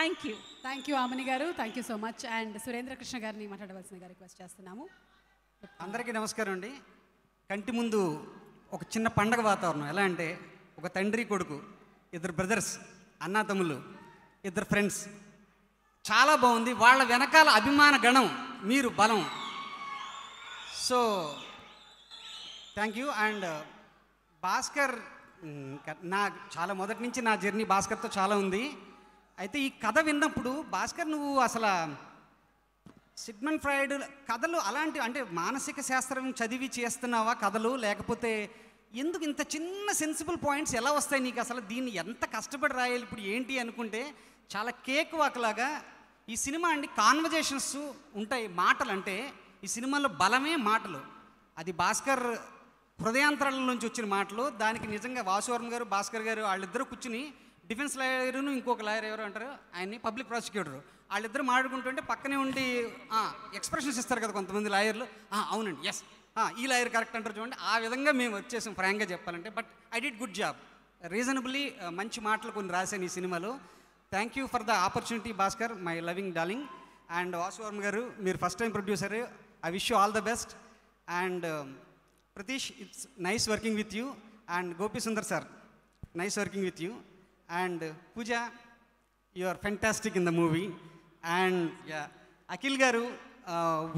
thank you thank you Amani garu thank you so much and Surendra Krishna గారిని మాట్లాడవలసిన request చేస్తున్నాము అందరికీ నమస్కారం అండి కంటి ముందు ఒక చిన్న పండగ వాతావరణం ఎలా అంటే ఒక తండ్రి కొడుకు ఇద్దరు బ్రదర్స్ తమ్ముళ్ళు ఇద్దరు ఫ్రెండ్స్ చాలా బాగుంది వాళ్ళ వెనకాల అభిమాన గణం మీరు బలం so thank you and Bhaskar నా చాలా మొదటి నుంచి నా జర్నీ భాస్కర్తో చాలా ఉంది అయితే ఈ కథ విన్నప్పుడు భాస్కర్ నువ్వు అసలు సిగ్మన్ ఫ్రాయిడ్ కథలు అలాంటి అంటే మానసిక శాస్త్రం చదివి చేస్తున్నావా కథలు లేకపోతే ఎందుకు ఇంత చిన్న సెన్సిబుల్ పాయింట్స్ ఎలా వస్తాయి నీకు అసలు దీన్ని ఎంత కష్టపడి రాయాలి ఇప్పుడు ఏంటి అనుకుంటే చాలా కేక్ వాక్లాగా ఈ సినిమా అండి కాన్వర్జేషన్స్ ఉంటాయి మాటలు అంటే ఈ సినిమాలో బలమే మాటలు అది భాస్కర్ హృదయాంతరాల నుంచి వచ్చిన మాటలు దానికి నిజంగా వాసువర్మ గారు భాస్కర్ గారు వాళ్ళిద్దరూ కూర్చుని డిఫెన్స్ లాయర్ను ఇంకొక లాయర్ ఎవరు అంటారు ఆయన్ని పబ్లిక్ ప్రాసిక్యూటర్ వాళ్ళిద్దరు మాట్లాడుకుంటుంటే పక్కనే ఉండి ఎక్స్ప్రెషన్స్ ఇస్తారు కదా కొంతమంది లాయర్లు అవునండి ఎస్ ఈ లాయర్ కరెక్ట్ అంటారు చూడండి ఆ విధంగా మేము వర్క్ ఫ్రాంక్గా చెప్పాలంటే but I did good job reasonably మంచి మాటలు కొన్ని రాశాను ఈ సినిమాలో thank you for the opportunity Bhaskar my loving darling and Vasu Varma garu మీరు first time producer I wish you all the best and Pratheesh it's nice working with you and Gopi Sundar sir nice working with you and Pooja you are fantastic in the movie and Akhil garu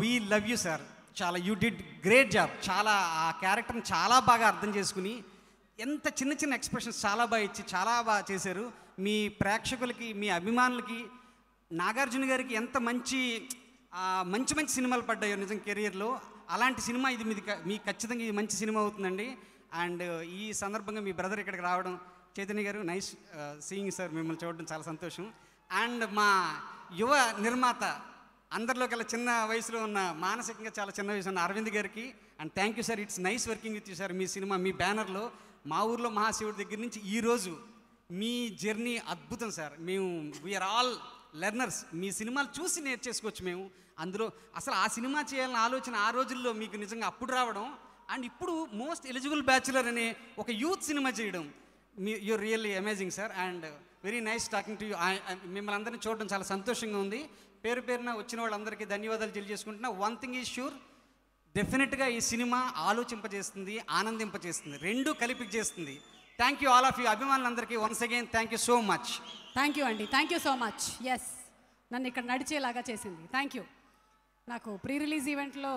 we love you sir చాలా you did great job చాలా ఆ క్యారెక్టర్ని చాలా బాగా అర్థం చేసుకుని ఎంత చిన్న చిన్న ఎక్స్ప్రెషన్స్ చాలా బాగా ఇచ్చి చాలా బాగా చేశారు మీ ప్రేక్షకులకి మీ అభిమానులకి నాగార్జున గారికి ఎంత మంచి మంచి మంచి సినిమాలు పడ్డాయో నిజం కెరియర్లో అలాంటి సినిమా ఇది మీది మీ ఖచ్చితంగా ఇది మంచి సినిమా అవుతుందండి అండ్ ఈ సందర్భంగా మీ బ్రదర్ ఇక్కడికి రావడం చైతన్య గారు నైస్ సీయింగ్ సార్ మిమ్మల్ని చూడడం చాలా సంతోషం అండ్ మా యువ నిర్మాత అందరిలో కల చిన్న వయసులో ఉన్న మానసికంగా చాలా చిన్న వయసు ఉన్న అరవింద్ గారికి and thank you sir it's nice working with you sir మీ సినిమా మీ బ్యానర్లో మా ఊర్లో మహాశివుడి దగ్గర నుంచి ఈరోజు మీ జర్నీ అద్భుతం సార్ మేము వీఆర్ ఆల్ లెర్నర్స్ మీ సినిమాలు చూసి నేర్చేసుకోవచ్చు మేము అందులో అసలు ఆ సినిమా చేయాలని ఆలోచన ఆ రోజుల్లో మీకు నిజంగా అప్పుడు రావడం అండ్ ఇప్పుడు మోస్ట్ ఎలిజిబుల్ బ్యాచులర్ అనే ఒక యూత్ సినిమా చేయడం మీ you really amazing sir and very nice talking to you మిమ్మల్ని అందరినీ చూడడం చాలా సంతోషంగా ఉంది పేరు పేరున వచ్చిన వాళ్ళందరికీ ధన్యవాదాలు తెలియజేసుకుంటున్నా వన్ థింగ్ ఈజ్ షూర్ డెఫినెట్గా ఈ సినిమా ఆలోచింపజేస్తుంది ఆనందింపజేస్తుంది రెండు కలిపి చేస్తుంది thank you all of you అభిమానులందరికీ once again thank you so much thank you అండి thank you so much yes నన్ను ఇక్కడ నడిచేలాగా చేసింది థ్యాంక్ యూ నాకు ప్రీ రిలీజ్ ఈవెంట్లో